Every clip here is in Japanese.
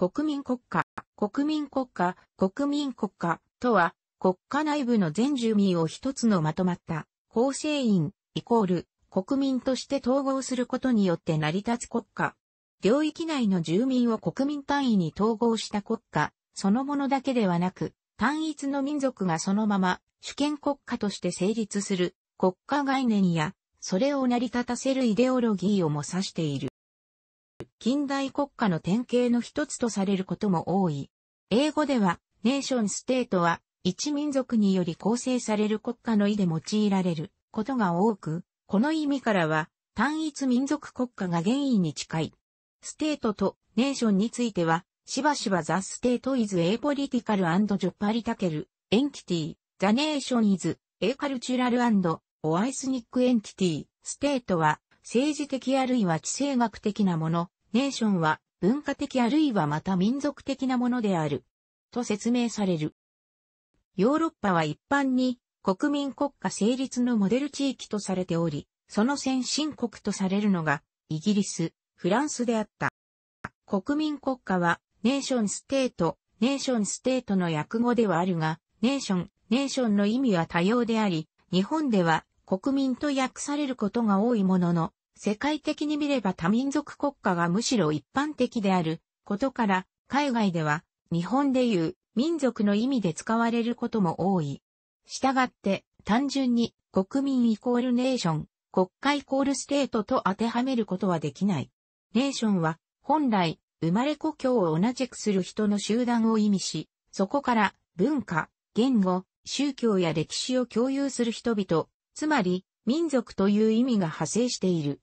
国民国家、国民国家、国民国家とは、国家内部の全住民を一つのまとまった、構成員、イコール、国民として統合することによって成り立つ国家。領域内の住民を国民単位に統合した国家、そのものだけではなく、単一の民族がそのまま主権国家として成立する国家概念や、それを成り立たせるイデオロギーをも指している。近代国家の典型の一つとされることも多い。英語では、ネーションステートは、一民族により構成される国家の意で用いられることが多く、この意味からは、単一民族国家が原因に近い。ステートとネーションについては、しばしばザ・ステート・イズ・エー・ポリティカル・アンド・ジョッパリタケル、エンティティ、ザ・ネーション・イズ、エー・カルチュラル・アンド、オアイスニック・エンティティ、ステートは、政治的あるいは地政学的なもの、ネーションは文化的あるいはまた民族的なものである。と説明される。ヨーロッパは一般に国民国家成立のモデル地域とされており、その先進国とされるのがイギリス、フランスであった。国民国家はネーションステート、ネーションステートの訳語ではあるが、ネーション、ネーションの意味は多様であり、日本では国民と訳されることが多いものの、世界的に見れば多民族国家がむしろ一般的であることから、海外では日本でいう民族の意味で使われることも多い。したがって単純に国民イコールネーション、国家イコールステートと当てはめることはできない。ネーションは本来生まれ故郷を同じくする人の集団を意味し、そこから文化、言語、宗教や歴史を共有する人々、つまり民族という意味が派生している。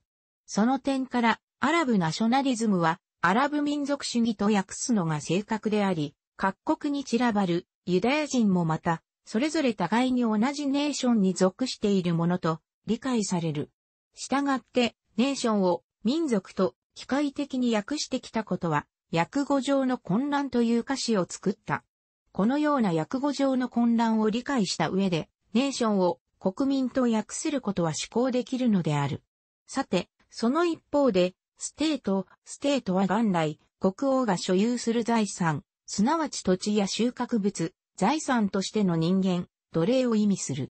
その点から、アラブナショナリズムは、アラブ民族主義と訳すのが正確であり、各国に散らばるユダヤ人もまた、それぞれ互いに同じネーションに属しているものと理解される。従って、ネーションを民族と機械的に訳してきたことは、訳語上の混乱という歌詞を作った。このような訳語上の混乱を理解した上で、ネーションを国民と訳することは思考できるのである。さて、その一方で、ステート、ステートは元来、国王が所有する財産、すなわち土地や収穫物、財産としての人間、奴隷を意味する。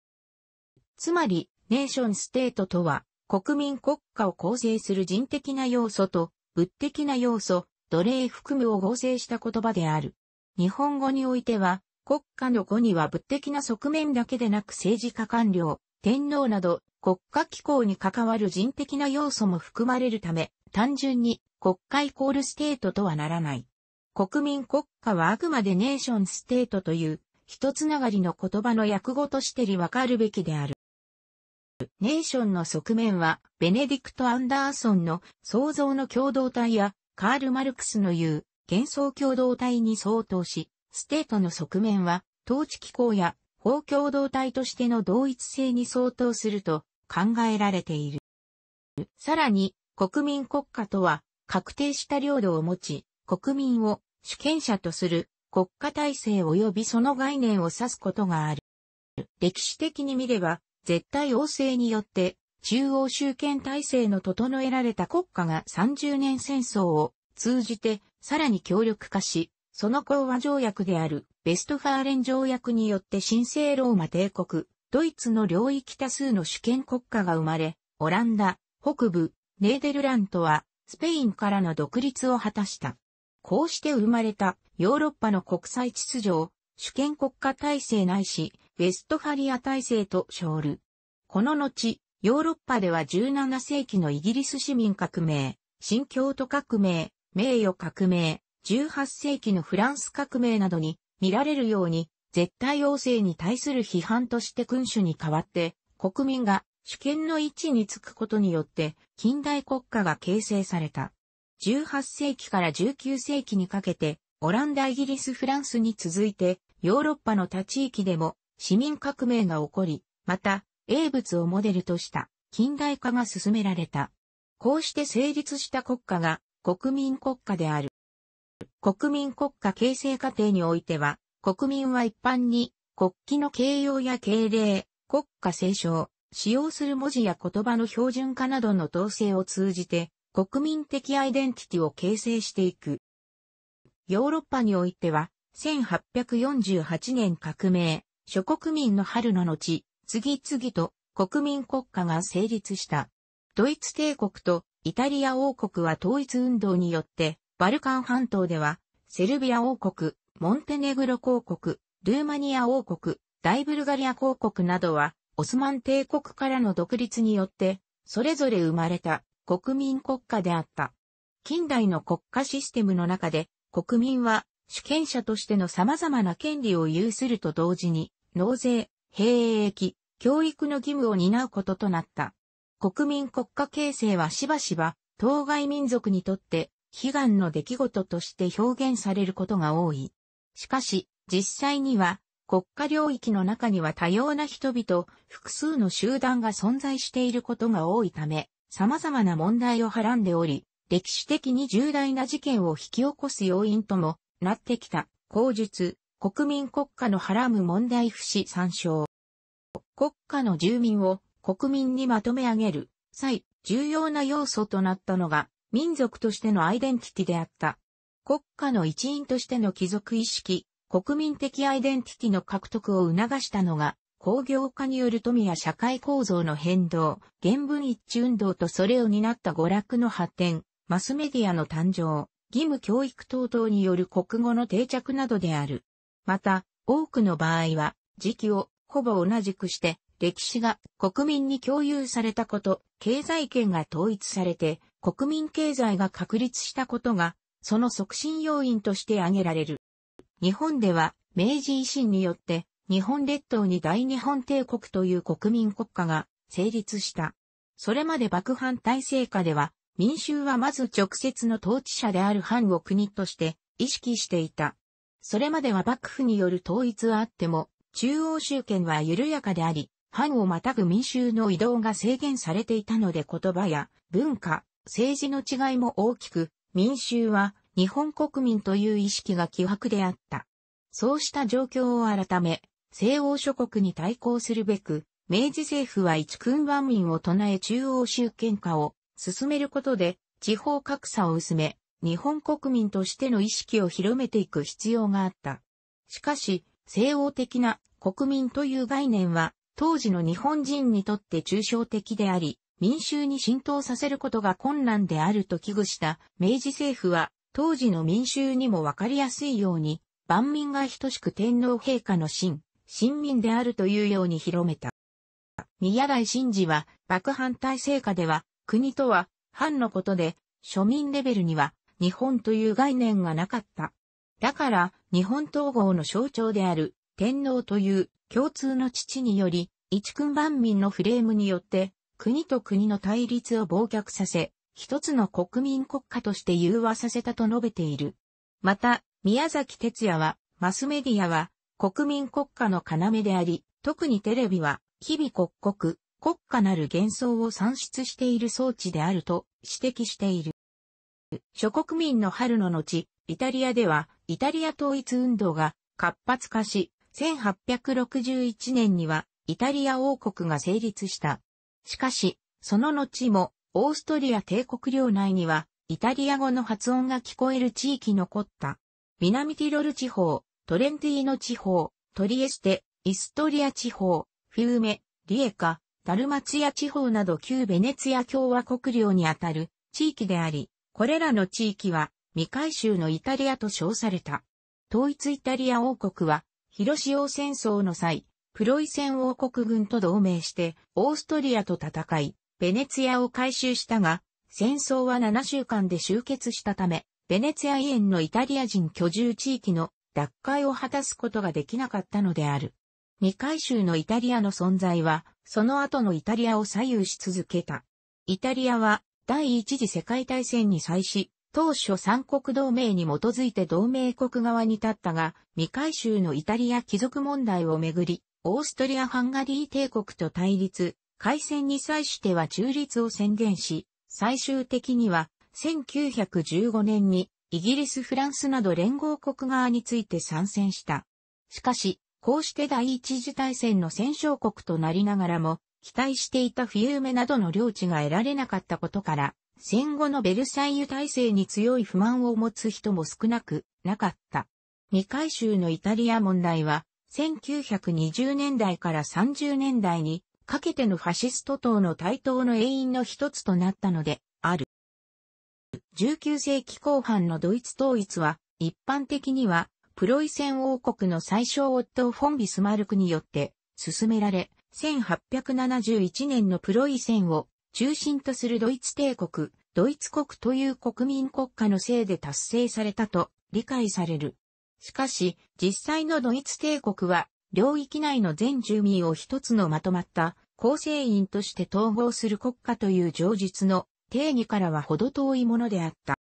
つまり、ネーションステートとは、国民国家を構成する人的な要素と、物的な要素、奴隷含むを合成した言葉である。日本語においては、国家の語には物的な側面だけでなく政治家官僚、天皇など国家機構に関わる人的な要素も含まれるため、単純に国家イコールステートとはならない。国民国家はあくまでネーションステートという一つながりの言葉の訳語としてりわかるべきである。ネーションの側面は、ベネディクト・アンダーソンの創造の共同体や、カール・マルクスの言う幻想共同体に相当し、ステートの側面は、統治機構や公共同体としての同一性に相当すると考えられている。さらに、国民国家とは、確定した領土を持ち、国民を主権者とする国家体制及びその概念を指すことがある。歴史的に見れば、絶対王政によって、中央集権体制の整えられた国家が30年戦争を通じてさらに強力化し、その講和条約であるベストファーレン条約によって神聖ローマ帝国、ドイツの領域多数の主権国家が生まれ、オランダ、北部、ネーデルラントは、スペインからの独立を果たした。こうして生まれたヨーロッパの国際秩序を主権国家体制ないし、ウェストファリア体制と称る。この後、ヨーロッパでは17世紀のイギリス市民革命、新京都革命、名誉革命、18世紀のフランス革命などに見られるように、絶対王政に対する批判として君主に代わって、国民が主権の位置につくことによって、近代国家が形成された。18世紀から19世紀にかけて、オランダ、イギリス、フランスに続いて、ヨーロッパの他地域でも市民革命が起こり、また、英仏をモデルとした近代化が進められた。こうして成立した国家が国民国家である。国民国家形成過程においては、国民は一般に国旗の形容や形礼、国家斉唱、使用する文字や言葉の標準化などの統制を通じて、国民的アイデンティティを形成していく。ヨーロッパにおいては、1848年革命、諸国民の春の後、次々と国民国家が成立した。ドイツ帝国とイタリア王国は統一運動によってバルカン半島では、セルビア王国、モンテネグロ公国、ルーマニア王国、大ブルガリア公国などは、オスマン帝国からの独立によって、それぞれ生まれた国民国家であった。近代の国家システムの中で、国民は主権者としての様々な権利を有すると同時に、納税、兵役、教育の義務を担うこととなった。国民国家形成はしばしば、当該民族にとって悲願の出来事として表現されることが多い。しかし、実際には、国家領域の中には多様な人々、複数の集団が存在していることが多いため、様々な問題をはらんでおり、歴史的に重大な事件を引き起こす要因ともなってきた、口述、国民国家のはらむ問題不死参照。国家の住民を国民にまとめ上げる際、重要な要素となったのが、民族としてのアイデンティティであった。国家の一員としての貴族意識、国民的アイデンティティの獲得を促したのが、工業化による富や社会構造の変動、原文一致運動とそれを担った娯楽の発展、マスメディアの誕生、義務教育等々による国語の定着などである。また、多くの場合は、時期をほぼ同じくして、歴史が国民に共有されたこと、経済圏が統一されて国民経済が確立したことが、その促進要因として挙げられる。日本では明治維新によって日本列島に大日本帝国という国民国家が成立した。それまで幕藩体制下では民衆はまず直接の統治者である藩を国として意識していた。それまでは幕府による統一はあっても中央集権は緩やかであり、藩をまたぐ民衆の移動が制限されていたので言葉や文化、政治の違いも大きく、民衆は日本国民という意識が希薄であった。そうした状況を改め、西欧諸国に対抗するべく、明治政府は一君万民を唱え中央集権化を進めることで地方格差を薄め、日本国民としての意識を広めていく必要があった。しかし、西欧的な国民という概念は当時の日本人にとって抽象的であり、民衆に浸透させることが困難であると危惧した明治政府は、当時の民衆にもわかりやすいように、万民が等しく天皇陛下の真、臣民であるというように広めた。宮台真司は、幕藩体制下では、国とは、藩のことで、庶民レベルには、日本という概念がなかった。だから、日本統合の象徴である、天皇という共通の父により、一君万民のフレームによって、国と国の対立を忘却させ、一つの国民国家として融和させたと述べている。また、宮崎哲也は、マスメディアは、国民国家の要であり、特にテレビは、日々刻々、国家なる幻想を算出している装置であると指摘している。諸国民の春の後、イタリアでは、イタリア統一運動が活発化し、1861年にはイタリア王国が成立した。しかし、その後もオーストリア帝国領内にはイタリア語の発音が聞こえる地域残った。南ティロル地方、トレンティーノ地方、トリエステ、イストリア地方、フィーメ、リエカ、ダルマツィア地方など旧ベネツィア共和国領にあたる地域であり、これらの地域は未回収のイタリアと称された。統一イタリア王国は広潮戦争の際、プロイセン王国軍と同盟して、オーストリアと戦い、ベネツィアを回収したが、戦争は7週間で終結したため、ベネツィアイエンのイタリア人居住地域の奪回を果たすことができなかったのである。未回収のイタリアの存在は、その後のイタリアを左右し続けた。イタリアは、第一次世界大戦に際し、当初三国同盟に基づいて同盟国側に立ったが、未回収のイタリア貴族問題をめぐり、オーストリア・ハンガリー帝国と対立、開戦に際しては中立を宣言し、最終的には1915年にイギリス・フランスなど連合国側について参戦した。しかし、こうして第一次大戦の戦勝国となりながらも、期待していた冬目などの領地が得られなかったことから、戦後のベルサイユ体制に強い不満を持つ人も少なくなかった。未回収のイタリア問題は、1920年代から30年代にかけてのファシスト党の台頭の永因の一つとなったのである。19世紀後半のドイツ統一は、一般的には、プロイセン王国の最小夫フォン・ビスマルクによって進められ、1871年のプロイセンを中心とするドイツ帝国、ドイツ国という国民国家のせいで達成されたと理解される。しかし、実際のドイツ帝国は、領域内の全住民を一つのまとまった構成員として統合する国家という情実の定義からはほど遠いものであった。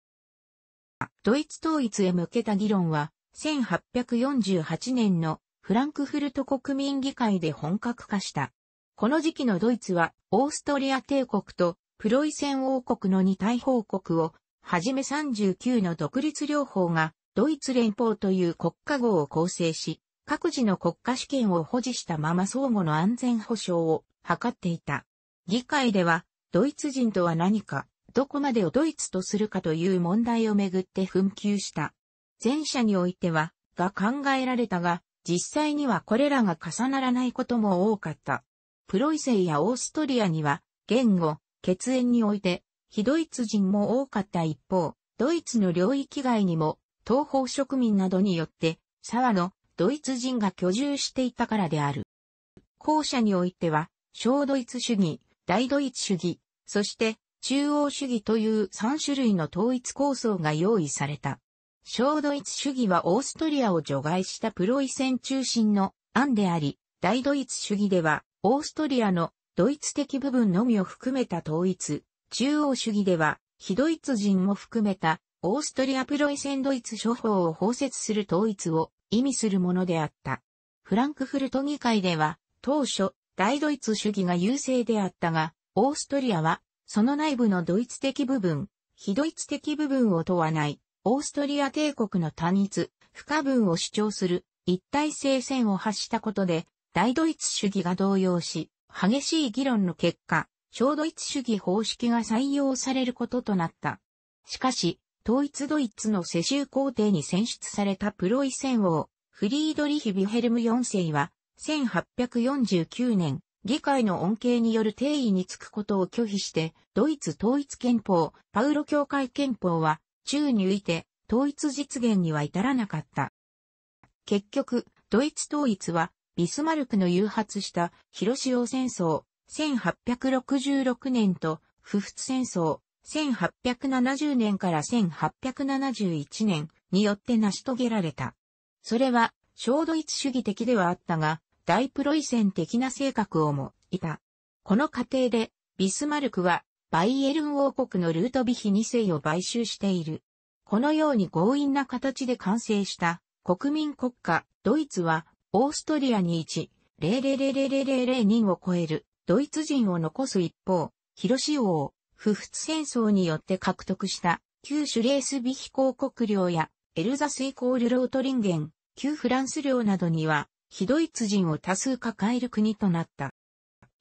ドイツ統一へ向けた議論は、1848年のフランクフルト国民議会で本格化した。この時期のドイツは、オーストリア帝国とプロイセン王国の二大報国を、はじめ39の独立両方が、ドイツ連邦という国家号を構成し、各自の国家主権を保持したまま相互の安全保障を図っていた。議会では、ドイツ人とは何か、どこまでをドイツとするかという問題をめぐって紛糾した。前者においては、が考えられたが、実際にはこれらが重ならないことも多かった。プロイセイやオーストリアには、言語、血縁において、非ドイツ人も多かった一方、ドイツの領域外にも、東方植民などによって、沢のドイツ人が居住していたからである。後者においては、小ドイツ主義、大ドイツ主義、そして中央主義という3種類の統一構想が用意された。小ドイツ主義はオーストリアを除外したプロイセン中心の案であり、大ドイツ主義ではオーストリアのドイツ的部分のみを含めた統一、中央主義では、非ドイツ人も含めた、オーストリアプロイセンドイツ諸法を包摂する統一を意味するものであった。フランクフルト議会では、当初、大ドイツ主義が優勢であったが、オーストリアは、その内部のドイツ的部分、非ドイツ的部分を問わない、オーストリア帝国の単一、不可分を主張する、一体性線を発したことで、大ドイツ主義が動揺し、激しい議論の結果、小ドイツ主義方式が採用されることとなった。しかし、統一ドイツの世襲皇帝に選出されたプロイセン王、フリードリヒ・ビヘルム4世は、1849年、議会の恩恵による定位につくことを拒否して、ドイツ統一憲法、パウロ教会憲法は、宙に浮いて、統一実現には至らなかった。結局、ドイツ統一は、ビスマルクの誘発した広潮戦争1866年と不仏戦争1870年から1871年によって成し遂げられた。それは小ドイツ主義的ではあったが大プロイセン的な性格をもいた。この過程でビスマルクはバイエルン王国のルートビヒ2世を買収している。このように強引な形で完成した国民国家ドイツはオーストリアに1 0 0 0 0 0 0人を超えるドイツ人を残す一方、広志王、不仏戦争によって獲得した旧シュレースビヒ公国領やエルザスイコールロートリンゲン、旧フランス領などには、非ドイツ人を多数抱える国となった。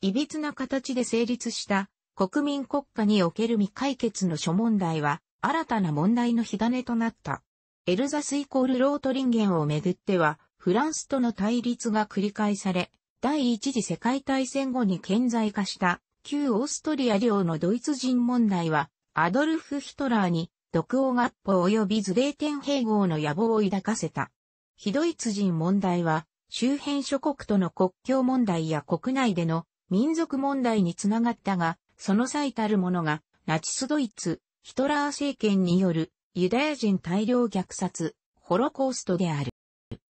歪な形で成立した国民国家における未解決の諸問題は、新たな問題の火種となった。エルザスイコールロートリンゲンをめぐっては、フランスとの対立が繰り返され、第一次世界大戦後に顕在化した旧オーストリア領のドイツ人問題は、アドルフ・ヒトラーに、独王合法及びズレーテン併合の野望を抱かせた。非ドイツ人問題は、周辺諸国との国境問題や国内での民族問題につながったが、その最たるものが、ナチスドイツ、ヒトラー政権によるユダヤ人大量虐殺、ホロコーストである。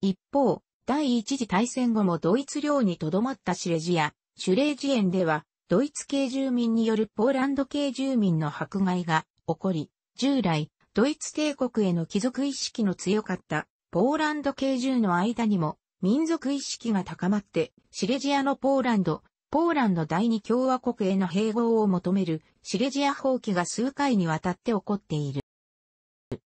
一方、第一次大戦後もドイツ領に留まったシレジア、シュレージエンでは、ドイツ系住民によるポーランド系住民の迫害が起こり、従来、ドイツ帝国への貴族意識の強かったポーランド系住の間にも民族意識が高まって、シレジアのポーランド、ポーランド第二共和国への併合を求めるシレジア放棄が数回にわたって起こっている。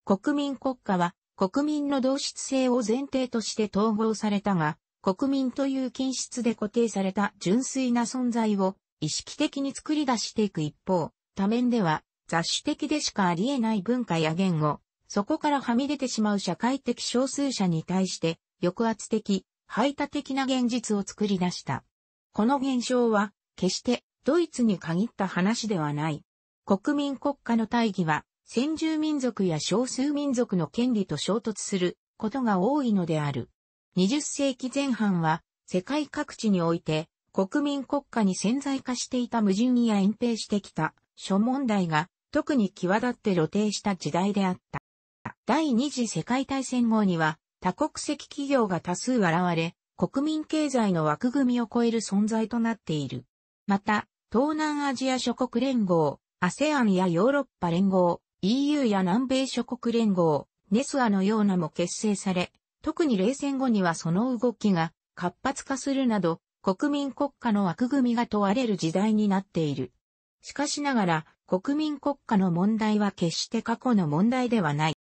国民国家は国民の同質性を前提として統合されたが、国民という均質で固定された純粋な存在を意識的に作り出していく一方、多面では雑種的でしかあり得ない文化や言語、そこからはみ出てしまう社会的少数者に対して抑圧的、排他的な現実を作り出した。この現象は決してドイツに限った話ではない。国民国家の大義は先住民族や少数民族の権利と衝突することが多いのである。20世紀前半は世界各地において国民国家に潜在化していた矛盾や隠蔽してきた諸問題が特に際立って露呈した時代であった。第二次世界大戦後には多国籍企業が多数現れ、国民経済の枠組みを超える存在となっている。また、東南アジア諸国連合、アセアンやヨーロッパ連合、EU や南米諸国連合、ネスアのようなも結成され、特に冷戦後にはその動きが活発化するなど、国民国家の枠組みが問われる時代になっている。しかしながら、国民国家の問題は決して過去の問題ではない。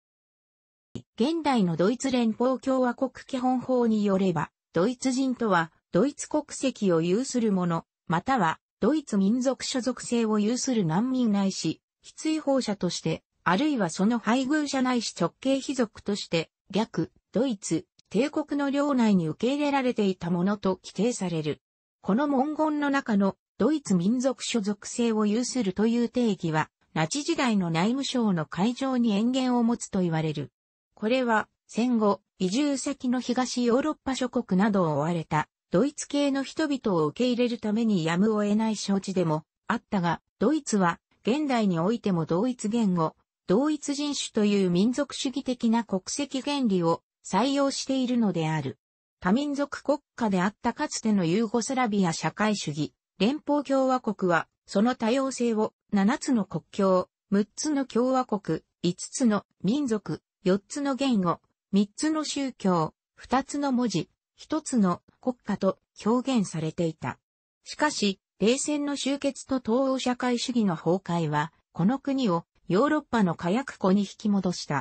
現代のドイツ連邦共和国基本法によれば、ドイツ人とは、ドイツ国籍を有する者、または、ドイツ民族所属性を有する難民ないし、非追放者として、あるいはその配偶者ないし直系貴族として、逆、ドイツ、帝国の領内に受け入れられていたものと規定される。この文言の中のドイツ民族所属性を有するという定義は、ナチ時代の内務省の会場に延言を持つと言われる。これは、戦後、移住先の東ヨーロッパ諸国などを追われた、ドイツ系の人々を受け入れるためにやむを得ない承知でも、あったが、ドイツは現代においても同一言語、同一人種という民族主義的な国籍原理を採用しているのである。多民族国家であったかつてのユーゴスラビア社会主義、連邦共和国は、その多様性を7つの国境、6つの共和国、5つの民族、4つの言語、3つの宗教、2つの文字、1つの国家と表現されていた。しかし、冷戦の終結と東欧社会主義の崩壊は、この国をヨーロッパの火薬庫に引き戻した。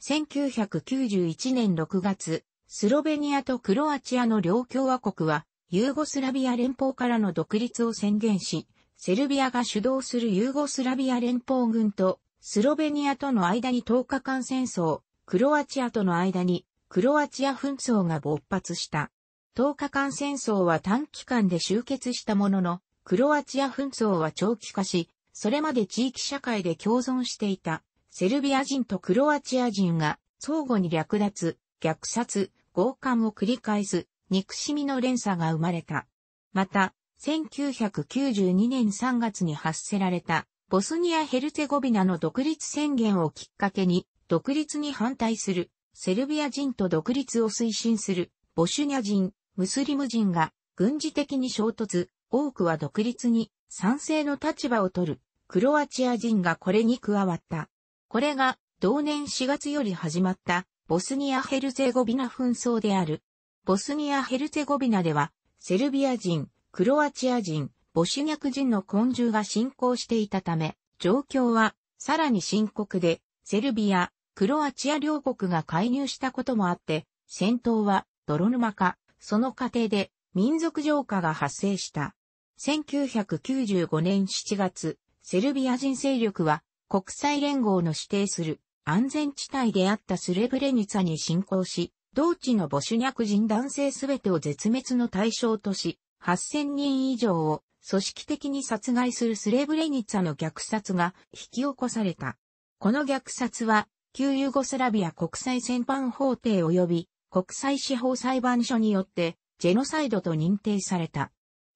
1991年6月、スロベニアとクロアチアの両共和国は、ユーゴスラビア連邦からの独立を宣言し、セルビアが主導するユーゴスラビア連邦軍と、スロベニアとの間に10日間戦争、クロアチアとの間に、クロアチア紛争が勃発した。10日間戦争は短期間で終結したものの、クロアチア紛争は長期化し、それまで地域社会で共存していた、セルビア人とクロアチア人が、相互に略奪、虐殺、強姦を繰り返す、憎しみの連鎖が生まれた。また、1992年3月に発せられた、ボスニア・ヘルツェゴビナの独立宣言をきっかけに、独立に反対する、セルビア人と独立を推進する、ボシュニャ人、ムスリム人が軍事的に衝突、多くは独立に賛成の立場を取る、クロアチア人がこれに加わった。これが同年4月より始まったボスニア・ヘルツェゴビナ紛争である。ボスニア・ヘルツェゴビナでは、セルビア人、クロアチア人、ボシュニャク人の根獣が進行していたため、状況はさらに深刻で、セルビア、クロアチア両国が介入したこともあって、戦闘は泥沼化。その過程で民族浄化が発生した。1995年7月、セルビア人勢力は国際連合の指定する安全地帯であったスレブレニツァに侵攻し、同地のボシュニャク人男性すべてを絶滅の対象とし、8000人以上を組織的に殺害するスレブレニツァの虐殺が引き起こされた。この虐殺は、旧ユーゴスラビア国際戦犯法廷及び国際司法裁判所によってジェノサイドと認定された。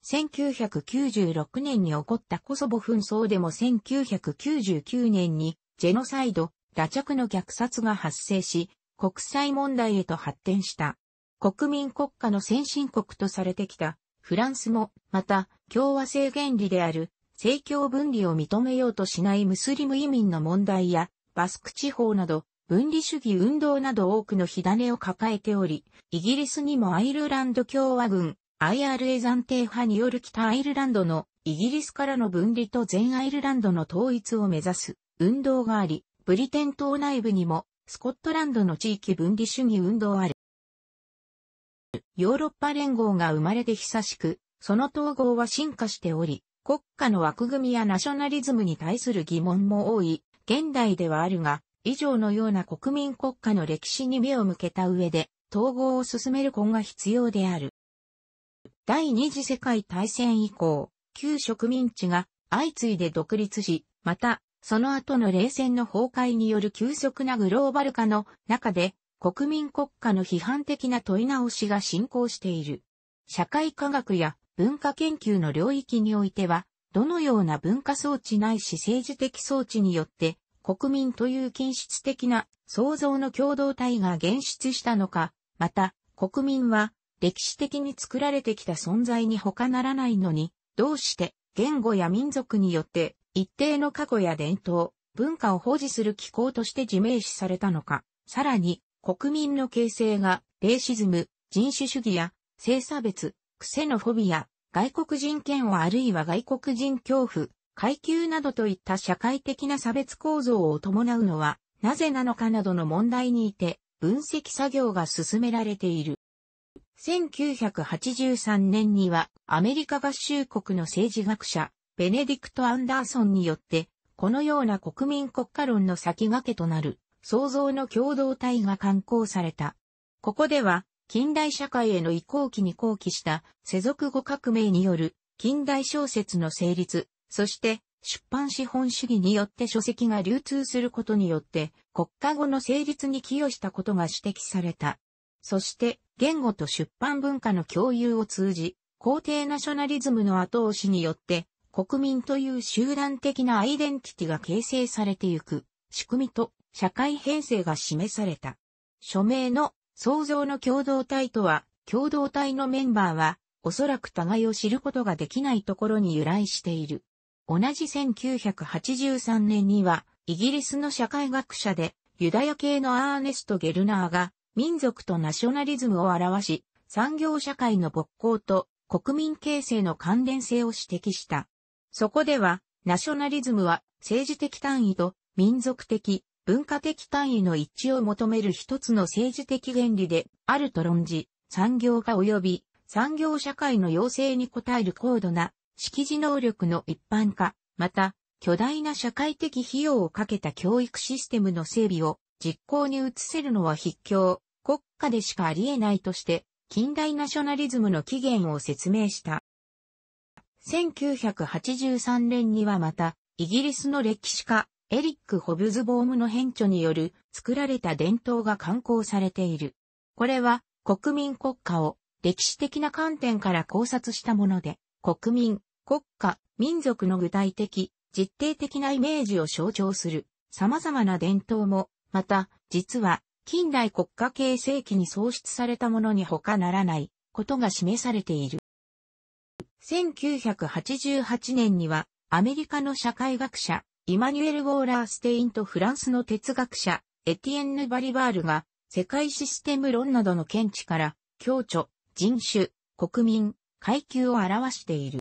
1996年に起こったコソボ紛争でも1999年にジェノサイド、ラチャクの虐殺が発生し、国際問題へと発展した。国民国家の先進国とされてきたフランスも、また共和制原理である政教分離を認めようとしないムスリム移民の問題やバスク地方など分離主義運動など多くの火種を抱えており、イギリスにもアイルランド共和軍、IRA 暫定派による北アイルランドのイギリスからの分離と全アイルランドの統一を目指す運動があり、ブリテン島内部にもスコットランドの地域分離主義運動ある。ヨーロッパ連合が生まれて久しく、その統合は進化しており、国家の枠組みやナショナリズムに対する疑問も多い、現代ではあるが、以上のような国民国家の歴史に目を向けた上で、統合を進める根が必要である。第二次世界大戦以降、旧植民地が相次いで独立し、また、その後の冷戦の崩壊による急速なグローバル化の中で、国民国家の批判的な問い直しが進行している。社会科学や文化研究の領域においては、どのような文化装置ないし政治的装置によって国民という均質的な創造の共同体が現出したのか、また、国民は歴史的に作られてきた存在に他ならないのに、どうして言語や民族によって一定の過去や伝統、文化を保持する機構として自明視されたのか、さらに国民の形成がレイシズム、人種主義や性差別、クセノフォビア、外国人権をあるいは外国人恐怖、階級などといった社会的な差別構造を伴うのは、なぜなのかなどの問題にいて、分析作業が進められている。1983年には、アメリカ合衆国の政治学者、ベネディクト・アンダーソンによって、このような国民国家論の先駆けとなる、創造の共同体が刊行された。ここでは、近代社会への移行期に後期した世俗語革命による近代小説の成立、そして、出版資本主義によって書籍が流通することによって、国家語の成立に寄与したことが指摘された。そして、言語と出版文化の共有を通じ、皇帝ナショナリズムの後押しによって、国民という集団的なアイデンティティが形成されてゆく、仕組みと社会編成が示された。署名の創造の共同体とは、共同体のメンバーは、おそらく互いを知ることができないところに由来している。同じ1983年には、イギリスの社会学者で、ユダヤ系のアーネスト・ゲルナーが、民族とナショナリズムを表し、産業社会の勃興と国民形成の関連性を指摘した。そこでは、ナショナリズムは政治的単位と民族的、文化的単位の一致を求める一つの政治的原理であると論じ、産業化及び産業社会の要請に応える高度な識字能力の一般化、また、巨大な社会的費用をかけた教育システムの整備を実行に移せるのは筆境、国家でしかあり得ないとして、近代ナショナリズムの起源を説明した。1983年にはまた、イギリスの歴史家、エリック・ホブズボームの編著による作られた伝統が刊行されている。これは国民国家を歴史的な観点から考察したもので、国民、国家、民族の具体的、実定的なイメージを象徴する様々な伝統も、また、実は、近代国家形成期に創出されたものに他ならないことが示されている。1988年には、アメリカの社会学者、イマニュエル・ウォーラー・ステインとフランスの哲学者、エティエンヌ・バリバールが、世界システム論などの見地から、共著、人種、国民、階級を表している。